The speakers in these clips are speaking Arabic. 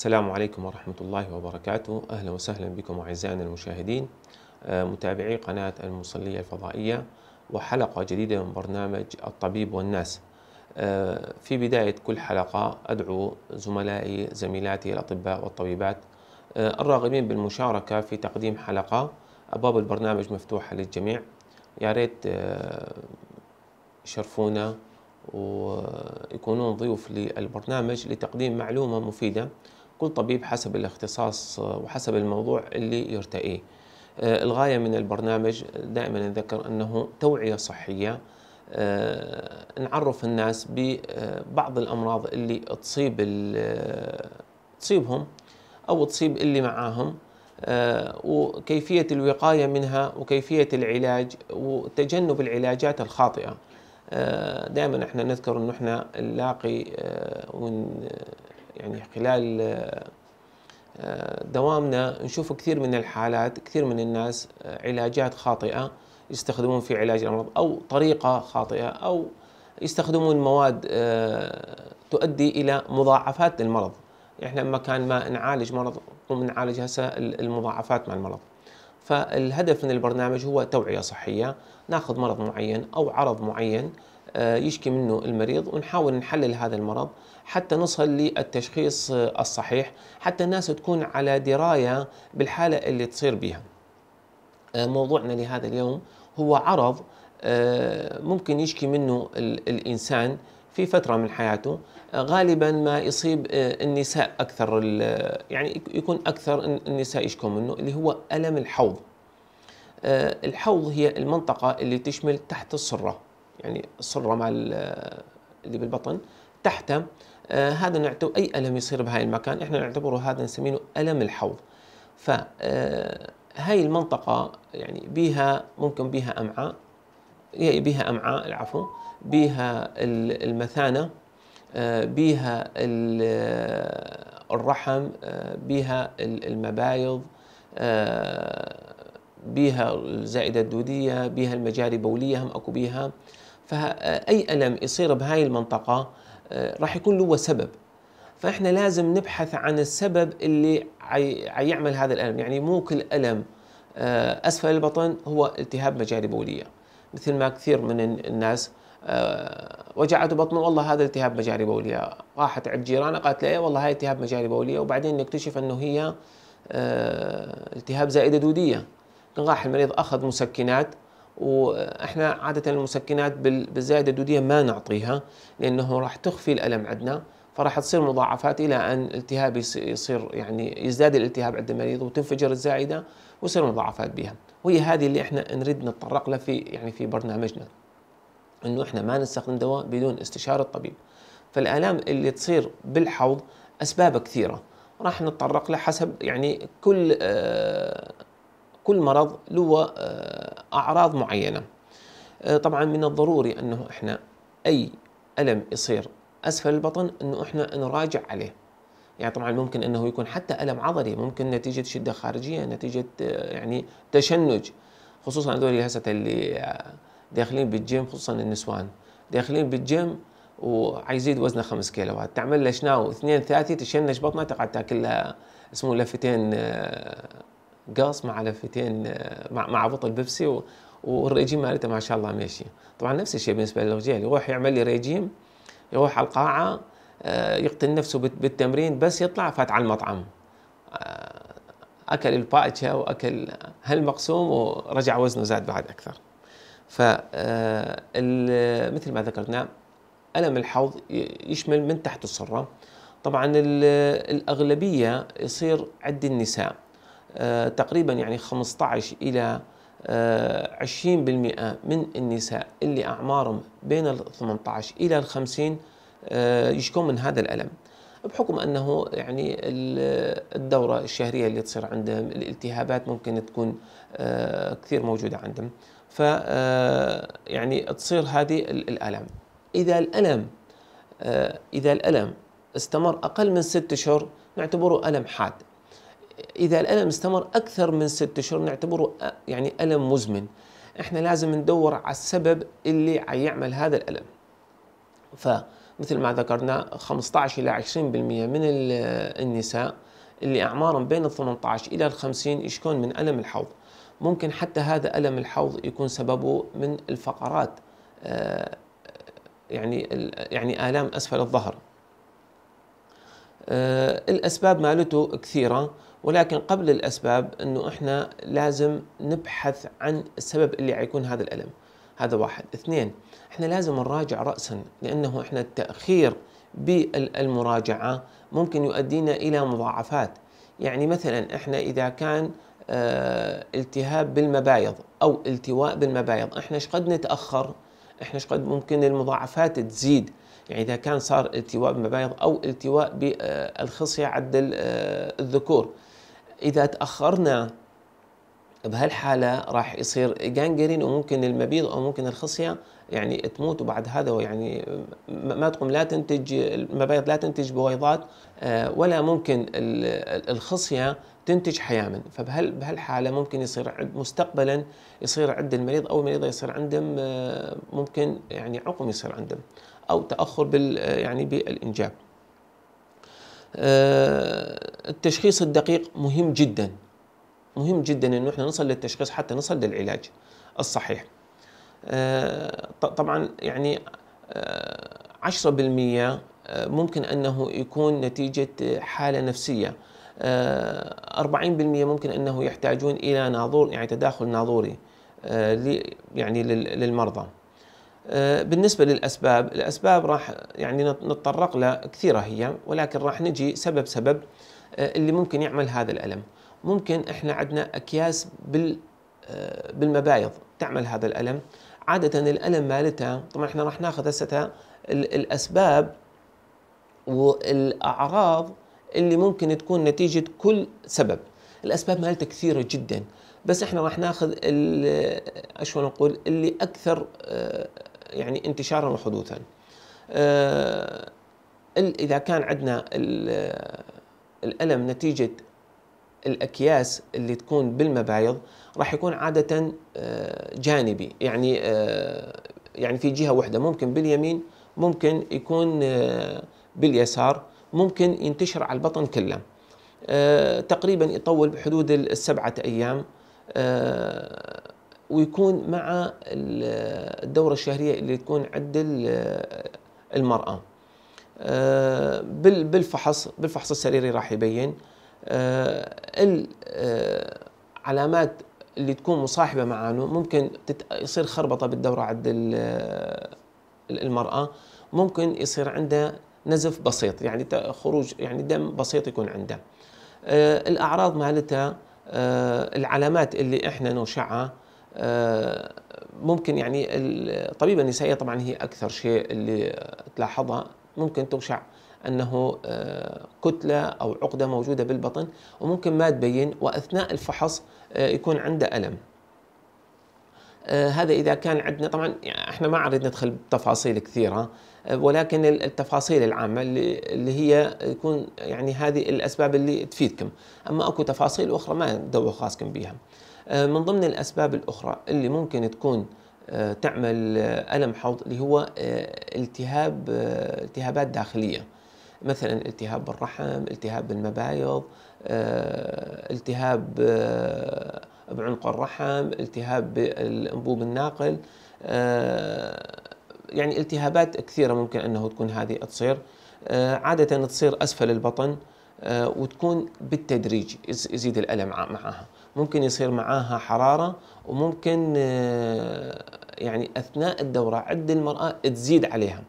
السلام عليكم ورحمة الله وبركاته أهلا وسهلا بكم أعزائنا المشاهدين آه، متابعي قناة المصلية الفضائية وحلقة جديدة من برنامج الطبيب والناس آه، في بداية كل حلقة أدعو زملائي زميلاتي الأطباء والطبيبات آه، الراغبين بالمشاركة في تقديم حلقة أبواب البرنامج مفتوحة للجميع يا ريت يشرفونا ويكونون ضيوف للبرنامج لتقديم معلومة مفيدة كل طبيب حسب الاختصاص وحسب الموضوع اللي يرتئيه آه، الغاية من البرنامج دائما نذكر أنه توعية صحية آه، نعرف الناس ببعض آه، الأمراض اللي تصيب تصيبهم أو تصيب اللي معاهم وكيفية الوقاية منها وكيفية العلاج وتجنب العلاجات الخاطئة دائما احنا نذكر انه احنا نلاقي يعني خلال آه، دوامنا نشوف كثير من الحالات كثير من الناس آه، علاجات خاطئة يستخدمون في علاج الأمراض أو طريقة خاطئة أو يستخدمون مواد آه، تؤدي إلى مضاعفات للمرض إحنا مكان ما نعالج مرض نقوم نعالج هسه المضاعفات مع المرض فالهدف من البرنامج هو توعية صحية ناخذ مرض معين أو عرض معين آه، يشكي منه المريض ونحاول نحلل هذا المرض حتى نصل للتشخيص آه، الصحيح حتى الناس تكون على دراية بالحالة اللي تصير بها آه، موضوعنا لهذا اليوم هو عرض ممكن يشكي منه الإنسان في فترة من حياته غالبا ما يصيب النساء أكثر يعني يكون أكثر النساء يشكون منه اللي هو ألم الحوض الحوض هي المنطقة اللي تشمل تحت السرة يعني صره مع اللي بالبطن تحته آه، هذا نعتبر اي الم يصير بهاي المكان احنا نعتبره هذا نسميه الم الحوض ف آه، هاي المنطقة يعني بيها ممكن بيها أمعاء بيها أمعاء العفو بيها المثانة آه، بيها الرحم بيها المبايض بيها الزائدة الدودية بيها المجاري البولية هم أكو بيها فأي ألم يصير بهاي المنطقة آه، راح يكون له سبب فإحنا لازم نبحث عن السبب اللي عيعمل هذا الألم يعني مو كل ألم آه، أسفل البطن هو التهاب مجاري بولية مثل ما كثير من الناس آه، وجعته بطنه والله هذا التهاب مجاري بولية راحت عند جيرانه قالت له إيه، والله هاي التهاب مجاري بولية وبعدين نكتشف أنه هي التهاب زائدة دودية راح المريض أخذ مسكنات واحنا عاده المسكنات بالزائده الدوديه ما نعطيها لانه راح تخفي الالم عندنا فراح تصير مضاعفات الى ان التهاب يصير يعني يزداد الالتهاب عند المريض وتنفجر الزائده ويصير مضاعفات بها وهي هذه اللي احنا نريد نتطرق لها في يعني في برنامجنا انه احنا ما نستخدم دواء بدون استشاره الطبيب فالالام اللي تصير بالحوض اسبابها كثيره راح نتطرق لها حسب يعني كل آه كل مرض له آه، أعراض معينة آه، طبعا من الضروري أنه إحنا أي ألم يصير أسفل البطن أنه إحنا نراجع عليه يعني طبعا ممكن انه يكون حتى الم عضلي ممكن نتيجه شده خارجيه نتيجه آه، يعني تشنج خصوصا هذول هسه اللي آه، داخلين بالجيم خصوصا النسوان داخلين بالجيم وعايزيد وزنه 5 كيلوات تعمل له شناو اثنين ثلاثه تشنج بطنها تقعد تاكل لها اسمه لفتين قاص مع لفتين آه، مع مع بطل بيبسي والريجيم مالته ما شاء الله ماشي طبعا نفس الشيء بالنسبه للرجال يروح يعمل لي ريجيم يروح على القاعه آه، يقتل نفسه بالتمرين بس يطلع فات على المطعم آه، اكل الباتشا واكل هالمقسوم ورجع وزنه زاد بعد اكثر ف مثل ما ذكرنا الم الحوض يشمل من تحت السره طبعا الاغلبيه يصير عند النساء آه، تقريبا يعني 15 إلى 20% آه، من النساء اللي أعمارهم بين ال 18 إلى ال 50 آه، يشكون من هذا الألم بحكم أنه يعني الدورة الشهرية اللي تصير عندهم الالتهابات ممكن تكون كثير موجودة عندهم ف يعني تصير هذه الألم إذا الألم إذا الألم استمر أقل من ست أشهر نعتبره ألم حاد اذا الالم استمر اكثر من ست شهور نعتبره آه، يعني الم مزمن احنا لازم ندور على السبب اللي يعمل هذا الالم فمثل ما ذكرنا 15 الى 20% من آه، النساء اللي اعمارهم بين ال 18 الى ال 50 يشكون من الم الحوض ممكن حتى هذا الم الحوض يكون سببه من الفقرات آه، يعني يعني الام اسفل الظهر الاسباب مالته كثيره ولكن قبل الأسباب أنه إحنا لازم نبحث عن السبب اللي حيكون هذا الألم هذا واحد اثنين إحنا لازم نراجع رأسا لأنه إحنا التأخير بالمراجعة ممكن يؤدينا إلى مضاعفات يعني مثلا إحنا إذا كان آه، التهاب بالمبايض أو التواء بالمبايض إحنا شقد نتأخر إحنا شقد ممكن المضاعفات تزيد يعني إذا كان صار التواء بالمبايض أو التواء بالخصية عند آه، الذكور اذا تاخرنا بهالحاله راح يصير جانجرين وممكن المبيض او ممكن الخصيه يعني تموت وبعد هذا يعني ما تقوم لا تنتج المبايض لا تنتج بويضات آه، ولا ممكن الخصيه تنتج حياما فبهال بهالحاله ممكن يصير مستقبلا يصير عند المريض او المريضه يصير عندهم آه، ممكن يعني عقم يصير عندهم او تاخر بال آه، يعني بالانجاب التشخيص الدقيق مهم جدا مهم جدا انه احنا نصل للتشخيص حتى نصل للعلاج الصحيح آه، طبعا يعني 10% آه، آه، ممكن انه يكون نتيجه حاله نفسيه 40% ممكن انه يحتاجون الى ناظور يعني تداخل ناظوري يعني للمرضى بالنسبه للاسباب الاسباب راح يعني نتطرق لها كثيره هي ولكن راح نجي سبب سبب آه، اللي ممكن يعمل هذا الألم ممكن إحنا عندنا أكياس بال آه، بالمبايض تعمل هذا الألم عادة الألم مالتها طبعا إحنا راح ناخذ هسه الأسباب والأعراض اللي ممكن تكون نتيجة كل سبب الأسباب مالتها كثيرة جدا بس احنا راح ناخذ آه، شو نقول اللي أكثر يعني انتشارا وحدوثا إذا كان عندنا الألم نتيجة الأكياس اللي تكون بالمبايض راح يكون عادة آه، جانبي يعني آه، يعني في جهة واحدة ممكن باليمين ممكن يكون آه، باليسار ممكن ينتشر على البطن كله تقريبا يطول بحدود السبعة أيام ويكون مع الدورة الشهرية اللي تكون عند المرأة آه، بالفحص بالفحص السريري راح يبين آه، العلامات آه، اللي تكون مصاحبه معانه ممكن يصير خربطه بالدوره عند المراه ممكن يصير عندها نزف بسيط يعني خروج يعني دم بسيط يكون عنده الاعراض مالتها العلامات اللي احنا نوشعها ممكن يعني الطبيبه النسائيه طبعا هي اكثر شيء اللي تلاحظها ممكن تغشع انه آه، كتله او عقده موجوده بالبطن وممكن ما تبين واثناء الفحص آه، يكون عنده الم. آه، هذا اذا كان عندنا طبعا يعني احنا ما عرض ندخل بتفاصيل كثيره ولكن التفاصيل العامه اللي هي يكون يعني هذه الاسباب اللي تفيدكم، اما اكو تفاصيل اخرى ما ندور خاصكم بها. من ضمن الاسباب الاخرى اللي ممكن تكون آه، تعمل الم حوض اللي هو آه، التهاب آه، التهابات داخليه مثلا التهاب بالرحم التهاب بالمبايض التهاب بعنق الرحم التهاب بالانبوب الناقل يعني التهابات كثيره ممكن انه تكون هذه تصير عاده تصير اسفل البطن وتكون بالتدريج يزيد الالم معها ممكن يصير معاها حراره وممكن يعني اثناء الدوره عند المراه تزيد عليها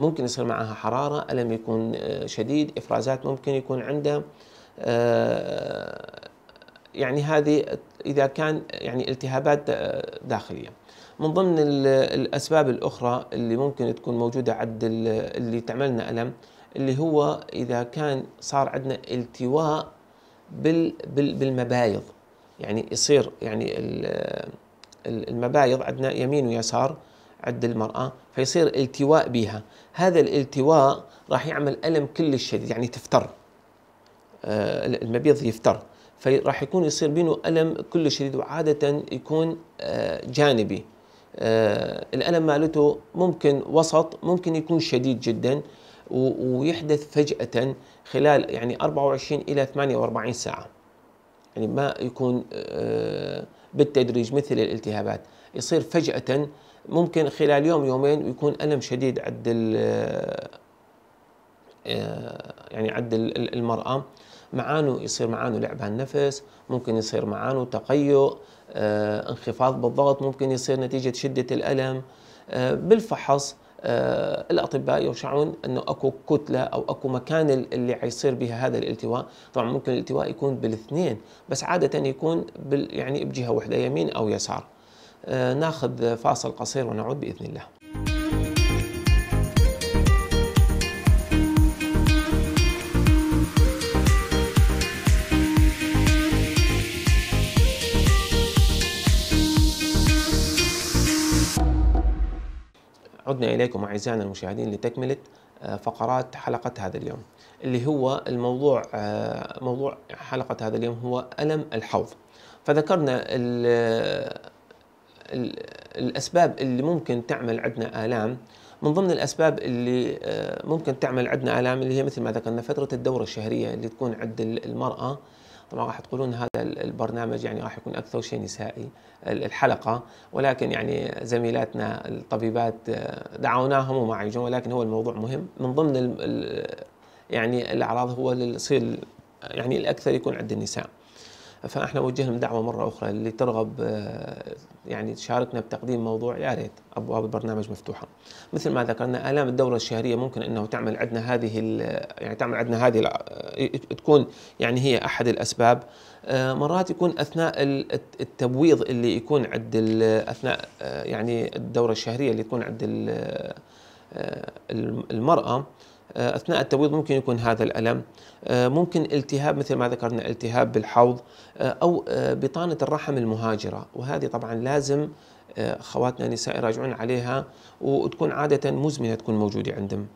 ممكن يصير معها حراره الم يكون آه، شديد افرازات ممكن يكون عندها آه، يعني هذه اذا كان يعني التهابات آه، داخليه من ضمن الاسباب الاخرى اللي ممكن تكون موجوده عند اللي تعملنا الم اللي هو اذا كان صار عندنا التواء بالمبايض يعني يصير يعني المبايض عندنا يمين ويسار عند المرأة فيصير التواء بها هذا الالتواء راح يعمل ألم كل الشديد يعني تفتر آه، المبيض يفتر فراح يكون يصير بينه ألم كل شديد وعادة يكون آه، جانبي آه، الألم مالته ممكن وسط ممكن يكون شديد جدا ويحدث فجأة خلال يعني 24 إلى 48 ساعة يعني ما يكون آه بالتدريج مثل الالتهابات يصير فجأة ممكن خلال يوم يومين ويكون ألم شديد عند آه، يعني عند المرأة معانه يصير معانه لعبان نفس ممكن يصير معانه تقيؤ آه، انخفاض بالضغط ممكن يصير نتيجة شدة الألم آه، بالفحص آه، الاطباء يشعرون انه اكو كتله او اكو مكان اللي حيصير بها هذا الالتواء، طبعا ممكن الالتواء يكون بالاثنين بس عاده يكون بال يعني بجهه واحده يمين او يسار. آه، ناخذ فاصل قصير ونعود باذن الله. عدنا إليكم أعزائنا المشاهدين لتكملة آه، فقرات حلقة هذا اليوم اللي هو الموضوع آه، موضوع حلقة هذا اليوم هو ألم الحوض فذكرنا الـ الـ الأسباب اللي ممكن تعمل عندنا آلام من ضمن الأسباب اللي آه، ممكن تعمل عندنا آلام اللي هي مثل ما ذكرنا فترة الدورة الشهرية اللي تكون عند المرأة طبعا راح تقولون هذا البرنامج يعني راح يكون اكثر شيء نسائي الحلقه ولكن يعني زميلاتنا الطبيبات آه، دعوناهم وما عالجون ولكن هو الموضوع مهم من ضمن يعني الاعراض هو يصير يعني الاكثر يكون عند النساء فاحنا وجهنا دعوه مره اخرى اللي ترغب آه، يعني تشاركنا بتقديم موضوع يا ريت ابواب البرنامج مفتوحه. مثل ما ذكرنا الام الدوره الشهريه ممكن انه تعمل عندنا هذه يعني تعمل عندنا هذه آه، تكون يعني هي احد الاسباب آه، مرات يكون اثناء التبويض اللي يكون عند اثناء يعني الدوره الشهريه اللي تكون عند المراه آه، اثناء التبويض ممكن يكون هذا الالم آه، ممكن التهاب مثل ما ذكرنا التهاب بالحوض آه، او بطانه الرحم المهاجره وهذه طبعا لازم خواتنا النساء يراجعون عليها وتكون عاده مزمنه تكون موجوده عندهم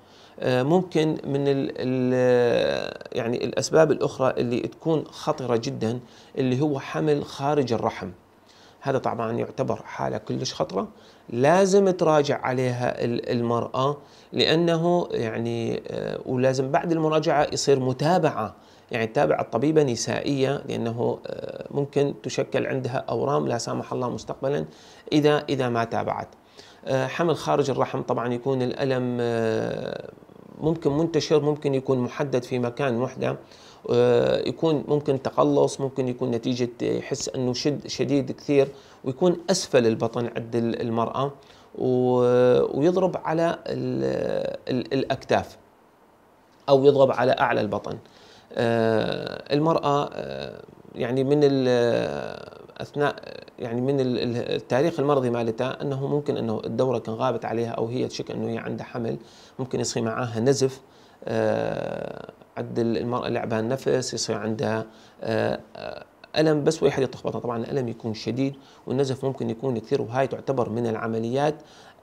ممكن من الـ الـ يعني الاسباب الاخرى اللي تكون خطره جدا اللي هو حمل خارج الرحم هذا طبعا يعتبر حاله كلش خطره لازم تراجع عليها المرأة لأنه يعني آه، ولازم بعد المراجعة يصير متابعة يعني تتابع الطبيبة نسائية لأنه آه، ممكن تشكل عندها أورام لا سامح الله مستقبلا إذا إذا ما تابعت آه، حمل خارج الرحم طبعا يكون الألم ممكن منتشر ممكن يكون محدد في مكان وحده آه، يكون ممكن تقلص ممكن يكون نتيجة يحس أنه شد شديد كثير ويكون أسفل البطن عند المرأة ويضرب على الأكتاف أو يضرب على أعلى البطن آه، المرأة آه، يعني من اثناء يعني من التاريخ المرضي مالتها انه ممكن انه الدوره كان غابت عليها او هي تشك انه هي عندها حمل ممكن يصير معاها نزف عند المرأة اللي عبها النفس يصير عندها آه، ألم بس ويحد يتخبطها طبعا الألم يكون شديد والنزف ممكن يكون كثير وهاي تعتبر من العمليات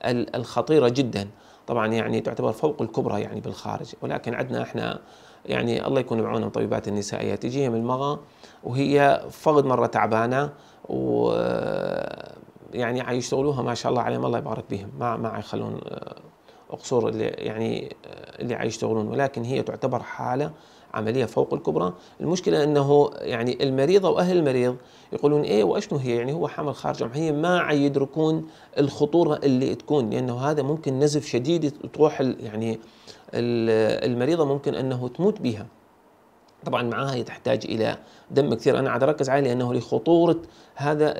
الخطيرة جدا طبعا يعني تعتبر فوق الكبرى يعني بالخارج ولكن عندنا احنا يعني الله يكون بعونهم طبيبات النسائيات تجيهم المغى وهي فقد مرة تعبانة و آه، يعني يشتغلوها ما شاء الله عليهم الله يبارك بهم ما ما يخلون آه، اقصر اللي يعني اللي يشتغلون ولكن هي تعتبر حاله عمليه فوق الكبرى المشكله انه يعني المريضه واهل المريض يقولون ايه واشنو هي يعني هو حمل خارج هي ما يدركون الخطوره اللي تكون لانه هذا ممكن نزف شديد تروح يعني المريضه ممكن انه تموت بها طبعا معاها تحتاج الى دم كثير انا عاد اركز عليه لانه لخطوره هذا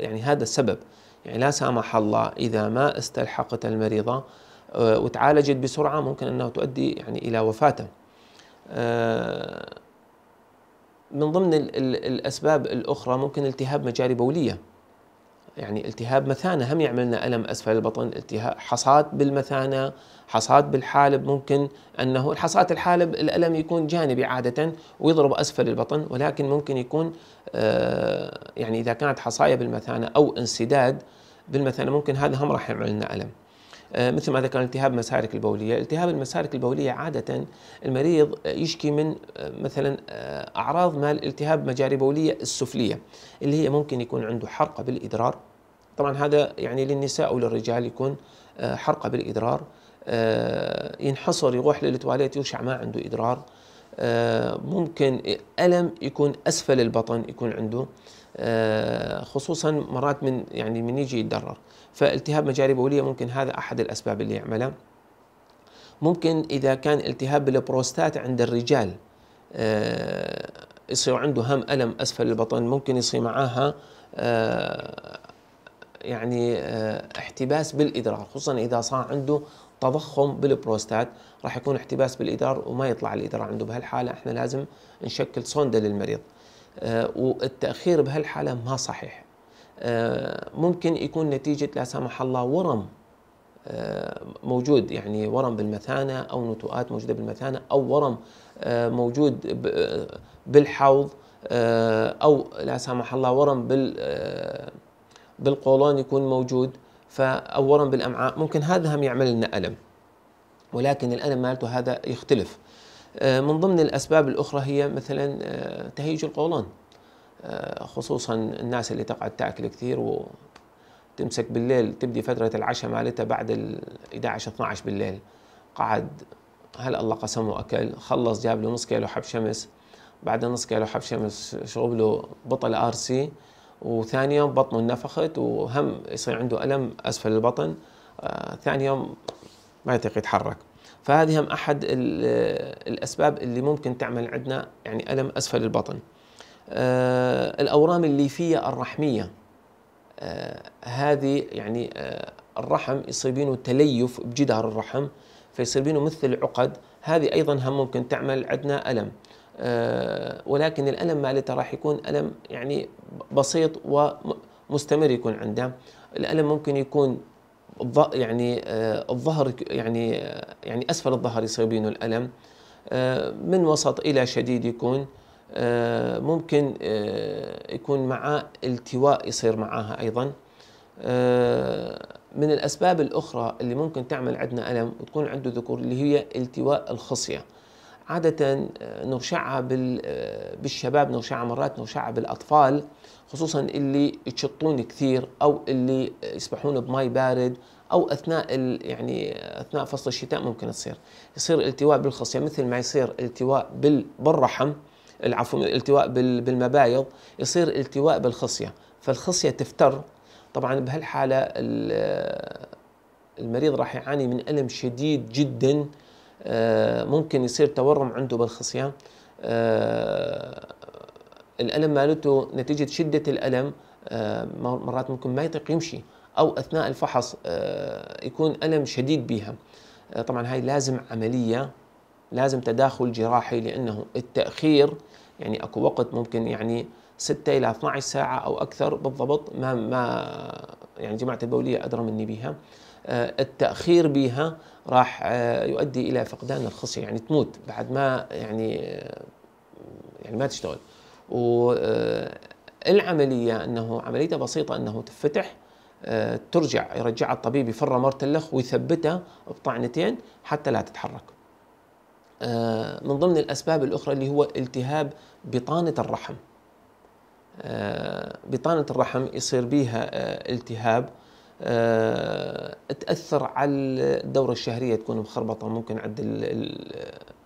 يعني هذا السبب يعني لا سامح الله إذا ما استلحقت المريضة آه، وتعالجت بسرعة ممكن انه تؤدي يعني إلى وفاته آه، من ضمن الأسباب الأخرى ممكن التهاب مجاري بولية يعني التهاب مثانة هم يعمل لنا ألم أسفل البطن التهاب حصاد بالمثانة حصاد بالحالب ممكن أنه الحصاد الحالب الألم يكون جانبي عادة ويضرب أسفل البطن ولكن ممكن يكون آه، يعني إذا كانت حصاية بالمثانة أو انسداد بالمثانه ممكن هذا هم راح يعمل لنا الم آه، مثل ما ذكرنا التهاب المسارك البولية التهاب المسارك البولية عادة المريض يشكي من آه، مثلا آه، أعراض مال التهاب مجاري بولية السفلية اللي هي ممكن يكون عنده حرقة بالإدرار طبعا هذا يعني للنساء أو للرجال يكون حرقة بالإدرار ينحصر يروح للتواليت يوشع ما عنده إدرار آه، ممكن الم يكون اسفل البطن يكون عنده آه، خصوصا مرات من يعني من يجي يتضرر فالتهاب مجاري بوليه ممكن هذا احد الاسباب اللي يعملها ممكن اذا كان التهاب بالبروستات عند الرجال آه، يصير عنده هم الم اسفل البطن ممكن يصير معاها يعني احتباس بالادرار خصوصا اذا صار عنده تضخم بالبروستات راح يكون احتباس بالإدار وما يطلع الإدار عنده بهالحالة احنا لازم نشكل صندة للمريض آه والتأخير بهالحالة ما صحيح آه ممكن يكون نتيجة لا سمح الله ورم آه، موجود يعني ورم بالمثانة أو نتوءات موجودة بالمثانة أو ورم آه، موجود آه، بالحوض أو لا سمح الله ورم بال بالقولون يكون موجود فأولا بالأمعاء ممكن هذا هم يعمل لنا ألم ولكن الألم مالته هذا يختلف آه، من ضمن الأسباب الأخرى هي مثلا آه، تهيج القولون آه، خصوصا الناس اللي تقعد تاكل كثير وتمسك بالليل تبدي فترة العشاء مالتها بعد ال 11 12 بالليل قعد هل الله قسمه أكل خلص جاب له نص كيلو حب شمس بعد نص كيلو حب شمس شرب له بطل ار سي وثاني يوم بطنه انفخت وهم يصير عنده الم اسفل البطن آه، ثاني يوم ما يطيق يتحرك فهذه هم احد الاسباب اللي ممكن تعمل عندنا يعني الم اسفل البطن آه، الاورام الليفيه الرحميه آه، هذه يعني الرحم يصير بينه تليف بجدار الرحم فيصير بينه مثل عقد هذه ايضا هم ممكن تعمل عندنا الم آه، ولكن الألم مالته راح يكون ألم يعني بسيط ومستمر يكون عنده الألم ممكن يكون يعني آه، الظهر يعني آه، يعني أسفل الظهر يصير بينه الألم من وسط إلى شديد يكون ممكن يكون معاه التواء يصير معاها أيضا من الأسباب الأخرى اللي ممكن تعمل عندنا ألم وتكون عنده ذكور اللي هي التواء الخصية عادة آه، نرشعها آه، بالشباب نرشعها مرات نرشعها بالأطفال خصوصا اللي يتشطون كثير أو اللي يسبحون بماء بارد أو أثناء يعني أثناء فصل الشتاء ممكن تصير يصير التواء بالخصية يعني مثل ما يصير التواء بالرحم العفو التواء بالمبايض يصير التواء بالخصية فالخصية تفتر طبعا بهالحالة آه، المريض راح يعاني من ألم شديد جداً آه، ممكن يصير تورم عنده بالخصيان آه، الالم مالته نتيجه شده الالم آه، مرات ممكن ما يطيق يمشي او اثناء الفحص يكون الم شديد بها طبعا هاي لازم عمليه لازم تداخل جراحي لانه التاخير يعني اكو وقت ممكن يعني 6 الى 12 ساعه او اكثر بالضبط ما ما يعني جماعه البوليه ادرى مني بها التاخير بها راح آه، يؤدي الى فقدان الخصيه يعني تموت بعد ما يعني آه، يعني ما تشتغل والعمليه آه، انه عمليته بسيطه انه تفتح ترجع يرجعها الطبيب مرت مرتلخ ويثبتها بطعنتين حتى لا تتحرك من ضمن الأسباب الأخرى اللي هو التهاب بطانة الرحم بطانة الرحم يصير بيها التهاب آه، تاثر على الدوره الشهريه تكون مخربطه ممكن عند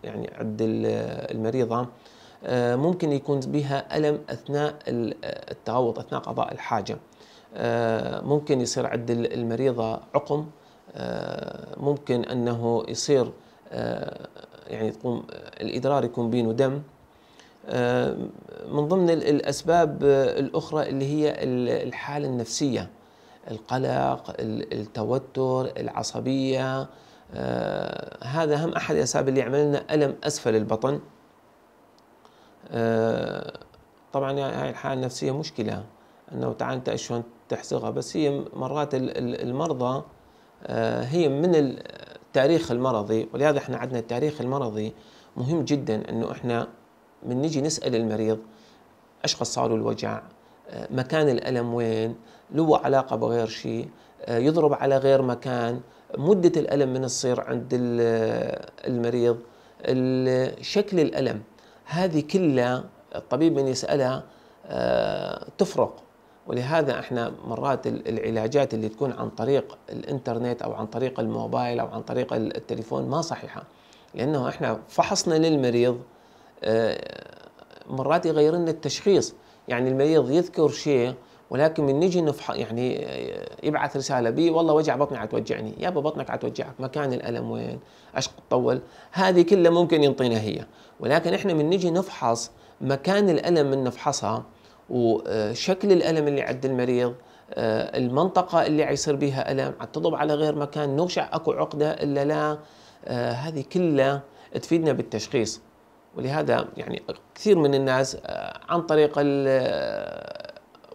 يعني عند المريضه آه، ممكن يكون بها الم اثناء التغوط اثناء قضاء الحاجه آه، ممكن يصير عند المريضه عقم ممكن انه يصير يعني تقوم الادرار يكون بينه دم من ضمن الاسباب الاخرى اللي هي الحاله النفسيه القلق التوتر العصبية آه هذا هم أحد الأسباب اللي يعمل لنا ألم أسفل البطن آه طبعا هاي الحالة النفسية مشكلة أنه تعال أنت شلون تحسغها بس هي مرات المرضى آه هي من التاريخ المرضي ولهذا احنا عندنا التاريخ المرضي مهم جدا أنه احنا من نجي نسأل المريض أشخاص صار الوجع مكان الألم وين له علاقة بغير شيء آه، يضرب على غير مكان مدة الألم من تصير عند آه، المريض شكل الألم هذه كلها الطبيب من يسألها آه، تفرق ولهذا احنا مرات العلاجات اللي تكون عن طريق الانترنت او عن طريق الموبايل او عن طريق التليفون ما صحيحه لانه احنا فحصنا للمريض مرات يغير لنا التشخيص يعني المريض يذكر شيء ولكن من نجي نفح يعني آه، يبعث رساله بي والله وجع بطني عتوجعني يا بطنك عتوجعك مكان الالم وين ايش تطول هذه كلها ممكن ينطينا هي ولكن احنا من نجي نفحص مكان الالم من نفحصها وشكل الالم اللي عند المريض آه، المنطقة اللي عيصير بها ألم عتضرب على غير مكان نوشع أكو عقدة إلا لا آه، هذه كلها تفيدنا بالتشخيص ولهذا يعني كثير من الناس عن طريق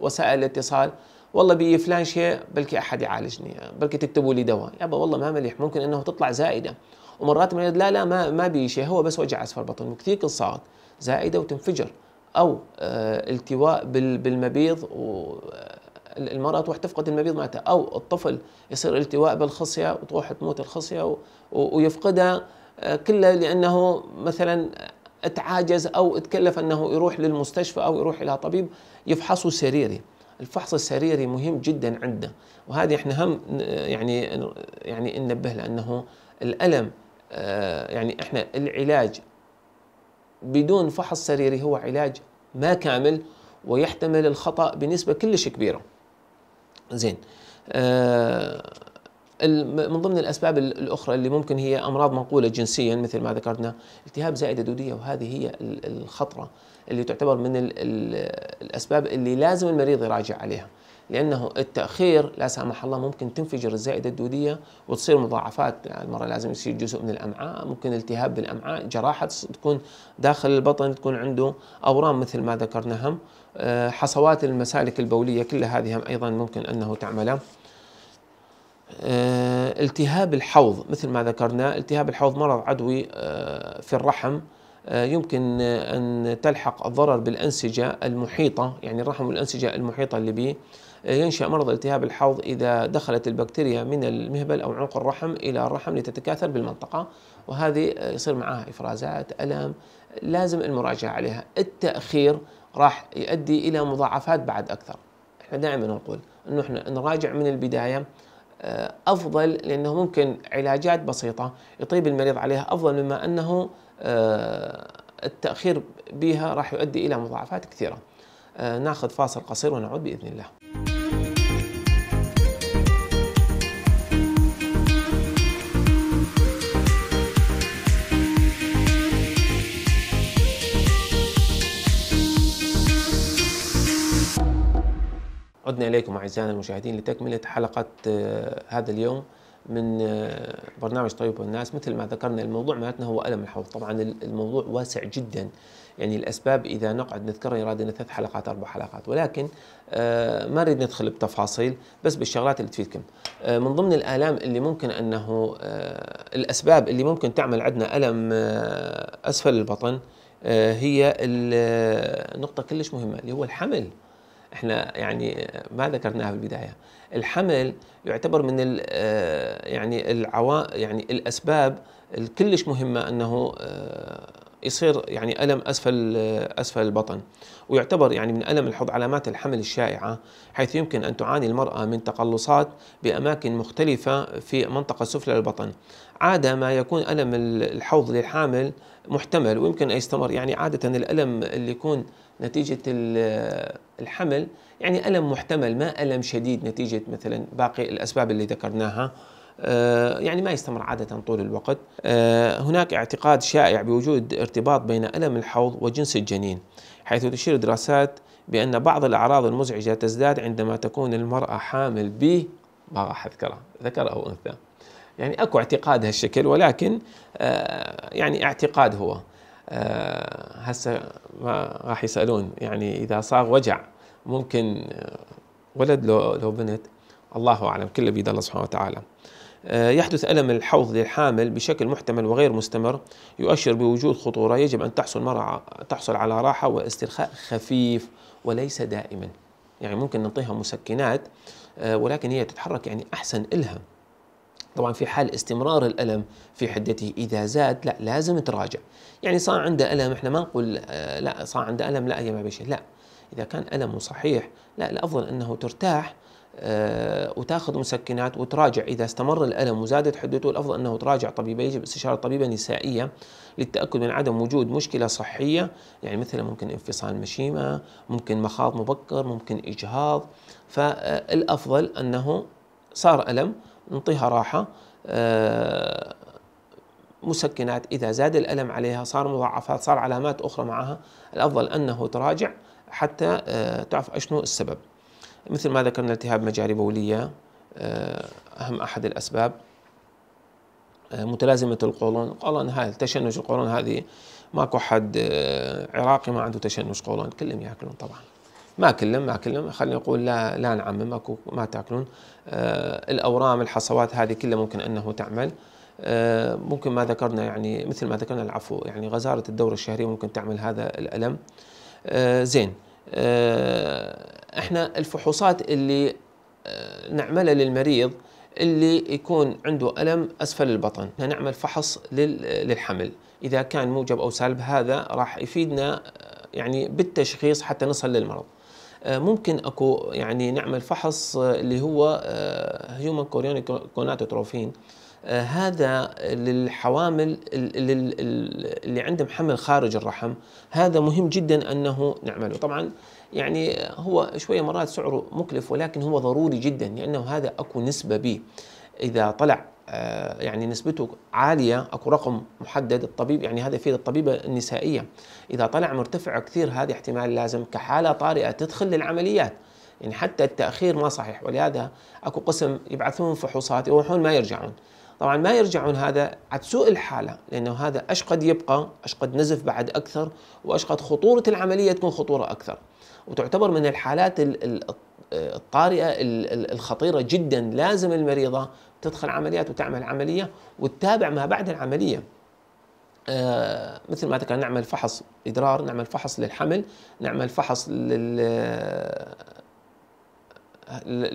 وسائل الاتصال والله بي فلان شيء بلكي احد يعالجني بلكي تكتبوا لي دواء يابا والله ما مليح ممكن انه تطلع زائده ومرات من لا لا ما ما بي شيء هو بس وجع اسفل بطن كثير صارت زائده وتنفجر او آه، التواء بالمبيض آه، المرأة تروح تفقد المبيض معناتها أو الطفل يصير التواء بالخصية وتروح تموت الخصية ويفقدها آه، كله لأنه مثلا تعاجز او اتكلف انه يروح للمستشفى او يروح الى طبيب يفحصوا سريري الفحص السريري مهم جدا عندنا وهذه احنا هم يعني يعني ننبه لانه الالم آه، يعني احنا العلاج بدون فحص سريري هو علاج ما كامل ويحتمل الخطا بنسبه كلش كبيره زين آه من ضمن الاسباب الاخرى اللي ممكن هي امراض منقوله جنسيا مثل ما ذكرنا التهاب زائده دوديه وهذه هي الخطره اللي تعتبر من الاسباب اللي لازم المريض يراجع عليها لانه التاخير لا سمح الله ممكن تنفجر الزائده الدوديه وتصير مضاعفات المره يعني لازم يصير جزء من الامعاء ممكن التهاب بالامعاء جراحه تكون داخل البطن تكون عنده اورام مثل ما ذكرنا هم آه، حصوات المسالك البوليه كل هذه هم ايضا ممكن انه تعمل آه، التهاب الحوض مثل ما ذكرنا التهاب الحوض مرض عدوي آه، في الرحم آه، يمكن أن تلحق الضرر بالأنسجة المحيطة يعني الرحم والأنسجة المحيطة اللي به ينشأ مرض التهاب الحوض إذا دخلت البكتيريا من المهبل أو عنق الرحم إلى الرحم لتتكاثر بالمنطقة وهذه يصير معها إفرازات ألم لازم المراجعة عليها التأخير راح يؤدي إلى مضاعفات بعد أكثر احنا دائما نقول أنه احنا نراجع من البداية آه، افضل لانه ممكن علاجات بسيطه يطيب المريض عليها افضل مما انه آه، التاخير بها راح يؤدي الى مضاعفات كثيره. آه، ناخذ فاصل قصير ونعود باذن الله. عدنا إليكم أعزائنا المشاهدين لتكملة حلقة آه، هذا اليوم من آه، برنامج طيب والناس مثل ما ذكرنا الموضوع مالتنا هو ألم الحوض طبعا الموضوع واسع جدا يعني الأسباب إذا نقعد نذكرها يرادنا ثلاث حلقات أربع حلقات ولكن آه، ما نريد ندخل بتفاصيل بس بالشغلات اللي تفيدكم من ضمن الآلام اللي ممكن أنه الأسباب اللي ممكن تعمل عندنا ألم أسفل البطن هي النقطة كلش مهمة اللي هو الحمل احنا يعني ما ذكرناها في البدايه الحمل يعتبر من ال آه، يعني العوا يعني الاسباب الكلش مهمه انه آه، يصير يعني الم اسفل آه، اسفل البطن ويعتبر يعني من الم الحوض علامات الحمل الشائعه حيث يمكن ان تعاني المراه من تقلصات باماكن مختلفه في منطقه سفلى البطن عاده ما يكون الم الحوض للحامل محتمل ويمكن ان يستمر يعني عاده الالم اللي يكون نتيجة الحمل يعني ألم محتمل ما ألم شديد نتيجة مثلا باقي الأسباب اللي ذكرناها آه، يعني ما يستمر عادة طول الوقت آه، هناك اعتقاد شائع بوجود ارتباط بين ألم الحوض وجنس الجنين حيث تشير دراسات بأن بعض الأعراض المزعجة تزداد عندما تكون المرأة حامل ب ما راح أذكرها ذكر أو أنثى يعني أكو اعتقاد هالشكل ولكن آه، يعني اعتقاد هو آه، هسه ما راح يسالون يعني اذا صار وجع ممكن آه، ولد لو لو بنت الله اعلم كله بيد الله سبحانه وتعالى. آه، يحدث ألم الحوض للحامل بشكل محتمل وغير مستمر يؤشر بوجود خطورة يجب أن تحصل مرة تحصل على راحة واسترخاء خفيف وليس دائما يعني ممكن نعطيها مسكنات ولكن هي تتحرك يعني أحسن إلها طبعا في حال استمرار الألم في حدته إذا زاد لا لازم تراجع يعني صار عنده ألم إحنا ما نقول آه، لا صار عنده ألم لا يا بابشة لا إذا كان ألمه صحيح لا الأفضل أنه ترتاح آه، وتاخذ مسكنات وتراجع اذا استمر الالم وزادت حدته الافضل انه تراجع طبيبه يجب استشاره طبيبه نسائيه للتاكد من عدم وجود مشكله صحيه يعني مثلا ممكن انفصال مشيمه، ممكن مخاض مبكر، ممكن اجهاض فالافضل انه صار الم نعطيها راحة آه، مسكنات إذا زاد الألم عليها صار مضاعفات صار علامات أخرى معها الأفضل أنه تراجع حتى آه، تعرف شنو السبب مثل ما ذكرنا التهاب مجاري بولية آه، أهم أحد الأسباب متلازمة القولون القولون هاي تشنج القولون هذه ماكو حد عراقي ما عنده تشنج قولون كلهم ياكلون طبعاً ما كلم ما كلم خلينا نقول لا لا نعمم اكو ما تاكلون آه، الاورام الحصوات هذه كلها ممكن انه تعمل آه، ممكن ما ذكرنا يعني مثل ما ذكرنا العفو يعني غزاره الدوره الشهريه ممكن تعمل هذا الالم آه، زين احنا الفحوصات اللي نعملها للمريض اللي يكون عنده ألم أسفل البطن نعمل فحص للحمل إذا كان موجب أو سالب هذا راح يفيدنا يعني بالتشخيص حتى نصل للمرض آه، ممكن اكو يعني نعمل فحص آه، اللي هو هيومن كوريوني كوناتوتروفين هذا للحوامل اللي عندهم حمل خارج الرحم هذا مهم جدا انه نعمله طبعا يعني هو شويه مرات سعره مكلف ولكن هو ضروري جدا لانه هذا اكو نسبه به اذا طلع آه، يعني نسبته عالية أكو رقم محدد الطبيب يعني هذا يفيد الطبيبة النسائية إذا طلع مرتفع كثير هذا احتمال لازم كحالة طارئة تدخل للعمليات يعني حتى التأخير ما صحيح ولهذا أكو قسم يبعثون فحوصات يروحون ما يرجعون طبعا ما يرجعون هذا عتسوء الحالة لأنه هذا أشقد يبقى أشقد نزف بعد أكثر وأشقد خطورة العملية تكون خطورة أكثر وتعتبر من الحالات الطارئه الخطيره جدا لازم المريضه تدخل عمليات وتعمل عمليه وتتابع ما بعد العمليه آه، مثل ما ذكرنا نعمل فحص ادرار نعمل فحص للحمل نعمل فحص لل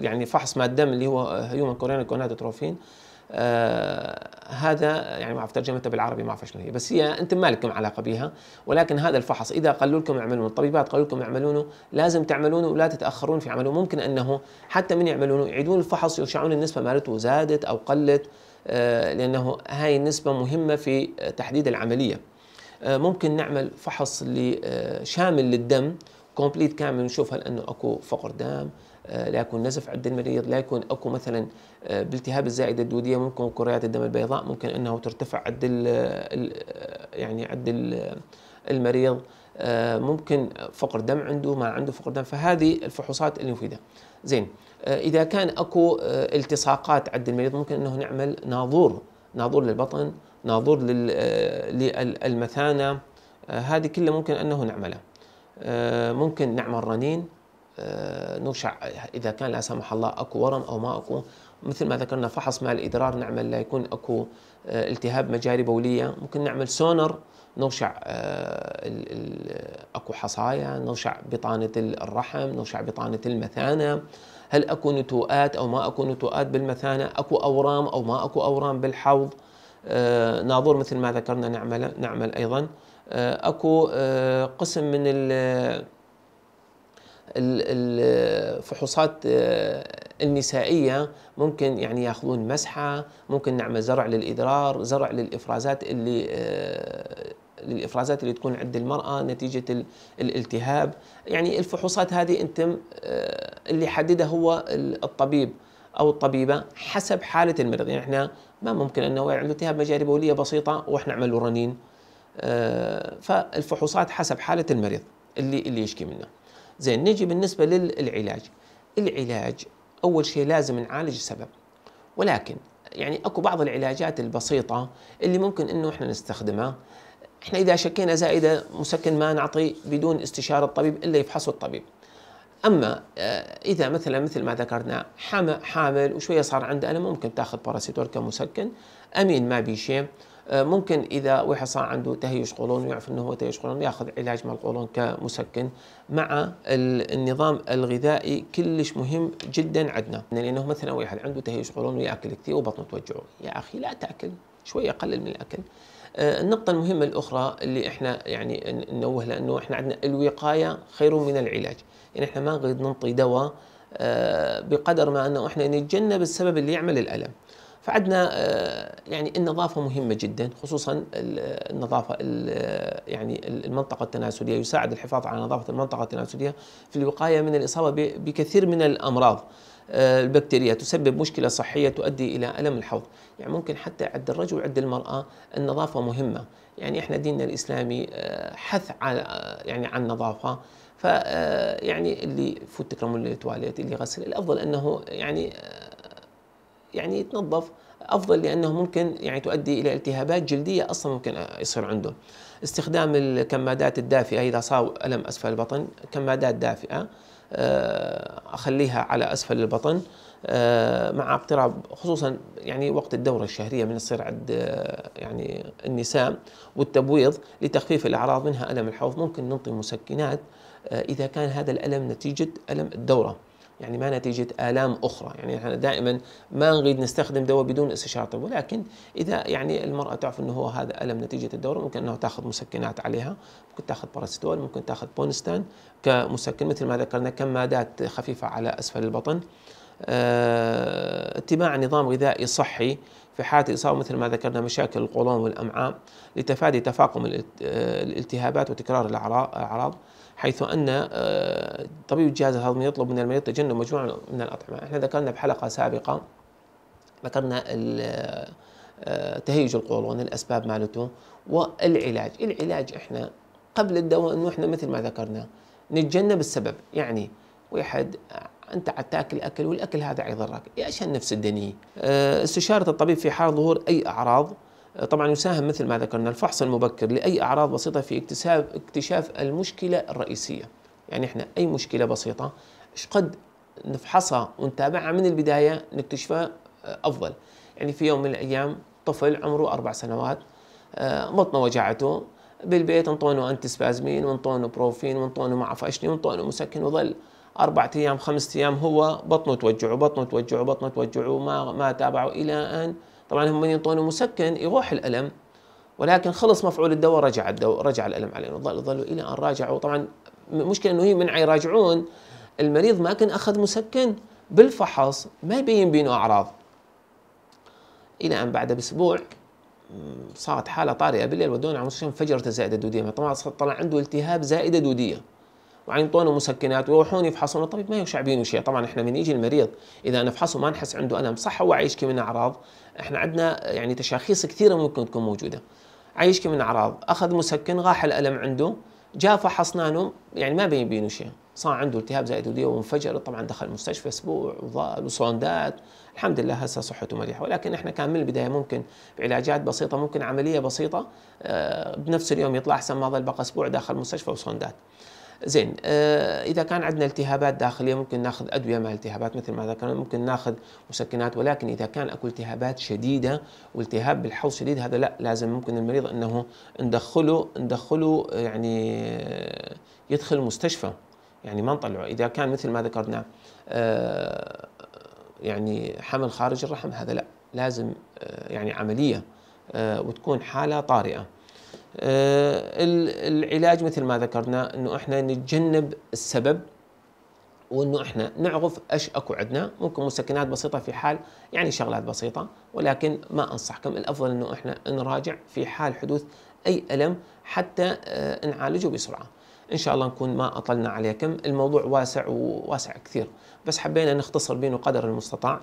يعني فحص ماده الدم اللي هو هيومن كورينا كوناتوتروفين آه هذا يعني ما اعرف ترجمتها بالعربي ما اعرف شنو هي بس هي انتم ما لكم علاقه بها ولكن هذا الفحص اذا قالوا لكم اعملونه الطبيبات قالوا لكم اعملونه لازم تعملونه ولا تتاخرون في عمله ممكن انه حتى من يعملونه يعيدون الفحص يرجعون النسبه مالته زادت او قلت آه لانه هاي النسبه مهمه في تحديد العمليه آه ممكن نعمل فحص آه، شامل للدم كومبليت كامل نشوف هل انه اكو فقر دم آه، لا يكون نزف عند المريض لا يكون اكو مثلا آه، بالتهاب الزائده الدوديه ممكن كريات الدم البيضاء ممكن انه ترتفع عند آه، يعني عند آه، المريض ممكن فقر دم عنده ما عنده فقر دم فهذه الفحوصات اللي مفيده زين اذا كان اكو التصاقات عند المريض ممكن انه نعمل ناظور ناظور للبطن ناظور للمثانه هذه كلها ممكن انه نعملها ممكن نعمل رنين نرشع اذا كان لا سمح الله اكو ورم او ما اكو مثل ما ذكرنا فحص مع الإدرار نعمل لا يكون أكو آه، التهاب مجاري بولية ممكن نعمل سونر نوشع آه، أكو حصايا نوشع بطانة الرحم نوشع بطانة المثانة هل أكو نتوءات أو ما أكو نتوءات بالمثانة أكو أورام أو ما أكو أورام بالحوض آه، ناظور مثل ما ذكرنا نعمل نعمل أيضا أكو قسم من الفحوصات النسائية ممكن يعني ياخذون مسحة ممكن نعمل زرع للإدرار زرع للإفرازات اللي آه، للإفرازات اللي تكون عند المرأة نتيجة الالتهاب يعني الفحوصات هذه أنتم آه، اللي يحددها هو الطبيب او الطبيبه حسب حاله المريض يعني احنا ما ممكن انه عنده التهاب مجاري بوليه بسيطه واحنا نعمل له رنين آه، فالفحوصات حسب حاله المريض اللي اللي يشكي منه زين نجي بالنسبه للعلاج العلاج اول شيء لازم نعالج السبب ولكن يعني اكو بعض العلاجات البسيطه اللي ممكن انه احنا نستخدمها احنا اذا شكينا زائده مسكن ما نعطي بدون استشاره الطبيب الا يفحصه الطبيب اما آه، اذا مثلا مثل ما ذكرنا حامل وشويه صار عنده الم ممكن تاخذ باراسيتور كمسكن امين ما بي شيء آه، ممكن اذا واحد صار عنده تهيج قولون ويعرف انه هو تهيج قولون ياخذ علاج مال القولون كمسكن مع النظام الغذائي كلش مهم جدا عندنا لانه مثلا واحد عنده تهيج قولون وياكل كثير وبطنه توجعه يا اخي لا تاكل شويه قلل من الاكل آه، النقطة المهمة الأخرى اللي احنا يعني ننوه لأنه احنا عندنا الوقاية خير من العلاج، يعني احنا ما نقدر نعطي دواء آه، بقدر ما أنه احنا نتجنب السبب اللي يعمل الألم. فعندنا آه، يعني النظافه مهمه جدا خصوصا آه، النظافه آه، يعني المنطقه التناسليه يساعد الحفاظ على نظافه المنطقه التناسليه في الوقايه من الاصابه بكثير من الامراض البكتيريا تسبب مشكلة صحية تؤدي إلى ألم الحوض يعني ممكن حتى عند الرجل وعند المرأة النظافة مهمة يعني إحنا ديننا الإسلامي حث على يعني عن نظافة ف يعني اللي فوت تكرم التواليت اللي غسل الافضل انه يعني يعني يتنظف افضل لانه ممكن يعني تؤدي الى التهابات جلديه اصلا ممكن يصير عنده استخدام الكمادات الدافئه اذا صار الم اسفل البطن، كمادات دافئه آه، اخليها على اسفل البطن آه، مع اقتراب خصوصا يعني وقت الدوره الشهريه من تصير عند آه، يعني النساء والتبويض لتخفيف الاعراض منها الم الحوض ممكن نعطي مسكنات اذا كان هذا الالم نتيجه الم الدوره. يعني ما نتيجة آلام أخرى يعني احنا دائما ما نريد نستخدم دواء بدون استشارة طب ولكن إذا يعني المرأة تعرف أنه هو هذا ألم نتيجة الدورة ممكن أنه تأخذ مسكنات عليها ممكن تأخذ باراسيتول ممكن تأخذ بونستان كمسكن مثل ما ذكرنا كمادات خفيفة على أسفل البطن آه، اتباع نظام غذائي صحي في حالة إصابة مثل ما ذكرنا مشاكل القولون والأمعاء لتفادي تفاقم آه، الالتهابات وتكرار الأعراض حيث أن آه، طبيب الجهاز الهضمي يطلب من المريض تجنب مجموعة من الأطعمة احنا ذكرنا بحلقة سابقة ذكرنا آه، تهيج القولون الأسباب مالته والعلاج العلاج احنا قبل الدواء انه احنا مثل ما ذكرنا نتجنب السبب يعني واحد انت عاد تاكل اكل والاكل هذا يضرك يا عشان نفس الدنيا آه، استشاره الطبيب في حال ظهور اي اعراض طبعا يساهم مثل ما ذكرنا الفحص المبكر لأي أعراض بسيطة في اكتساب اكتشاف المشكلة الرئيسية يعني إحنا أي مشكلة بسيطة إيش قد نفحصها ونتابعها من البداية نكتشفها آه، أفضل يعني في يوم من الأيام طفل عمره أربع سنوات آه، بطنه وجعته بالبيت انطونه انتي سبازمين وانطونه بروفين وانطونه ما اعرف ايش وانطونه مسكن وظل أربعة أيام خمس أيام هو بطنه توجعه بطنه توجعه بطنه توجعه ما ما تابعه إلى أن طبعا هم ينطونه مسكن يروح الالم ولكن خلص مفعول الدواء رجع الدواء رجع الالم عليه ظلوا ظلوا الى ان راجعوا طبعا المشكله انه هي من يراجعون المريض ما كان اخذ مسكن بالفحص ما يبين بينه اعراض الى ان بعد باسبوع صارت حاله طارئه بالليل ودونا على مستشفى انفجرت الزائده الدوديه طبعا طلع عنده التهاب زائده دوديه وعينطونا مسكنات ويروحون يفحصون الطبيب ما يشعبين شيء طبعا احنا من يجي المريض اذا نفحصه ما نحس عنده الم صح هو عايش من اعراض احنا عندنا يعني تشخيص كثيره ممكن تكون موجوده عايش من اعراض اخذ مسكن راح الالم عنده جاء فحصناه يعني ما بينه شيء صار عنده التهاب زائد وديه وانفجر طبعا دخل المستشفى اسبوع وظل وصوندات الحمد لله هسه صحته مريحه ولكن احنا كان من البدايه ممكن بعلاجات بسيطه ممكن عمليه بسيطه آه، بنفس اليوم يطلع احسن ما ظل بقى اسبوع داخل المستشفى وصوندات زين آه، اذا كان عندنا التهابات داخليه ممكن ناخذ ادويه مع التهابات مثل ما ذكرنا ممكن ناخذ مسكنات ولكن اذا كان اكو التهابات شديده والتهاب بالحوض شديد هذا لا لازم ممكن المريض انه ندخله ندخله آه، يعني آه، يدخل المستشفى يعني ما نطلعه اذا كان مثل ما ذكرنا يعني حمل خارج الرحم هذا لا لازم يعني عمليه وتكون حاله طارئه آه، العلاج مثل ما ذكرنا انه احنا نتجنب السبب وانه احنا نعرف ايش اكو عندنا ممكن مسكنات بسيطه في حال يعني شغلات بسيطه ولكن ما انصحكم الافضل انه احنا نراجع في حال حدوث اي الم حتى آه، نعالجه بسرعه ان شاء الله نكون ما اطلنا عليكم الموضوع واسع وواسع كثير بس حبينا نختصر بينه قدر المستطاع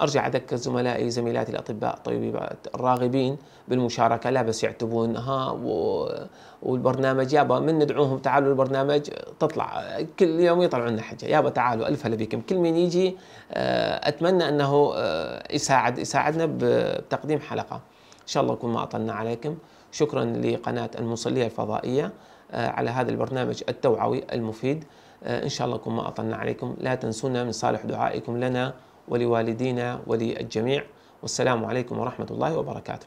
ارجع اذكر زملائي زميلاتي الاطباء الطبيب الراغبين بالمشاركه لا بس يعتبون و... والبرنامج يابا من ندعوهم تعالوا البرنامج تطلع كل يوم يطلعوا لنا حجه يابا تعالوا الف هلا بكم كل من يجي آه، اتمنى انه آه، يساعد يساعدنا بتقديم حلقه ان شاء الله نكون ما اطلنا عليكم شكرا لقناه المصليه الفضائيه آه، على هذا البرنامج التوعوي المفيد ان شاء الله نكون ما اطلنا عليكم لا تنسونا من صالح دعائكم لنا ولوالدينا وللجميع والسلام عليكم ورحمة الله وبركاته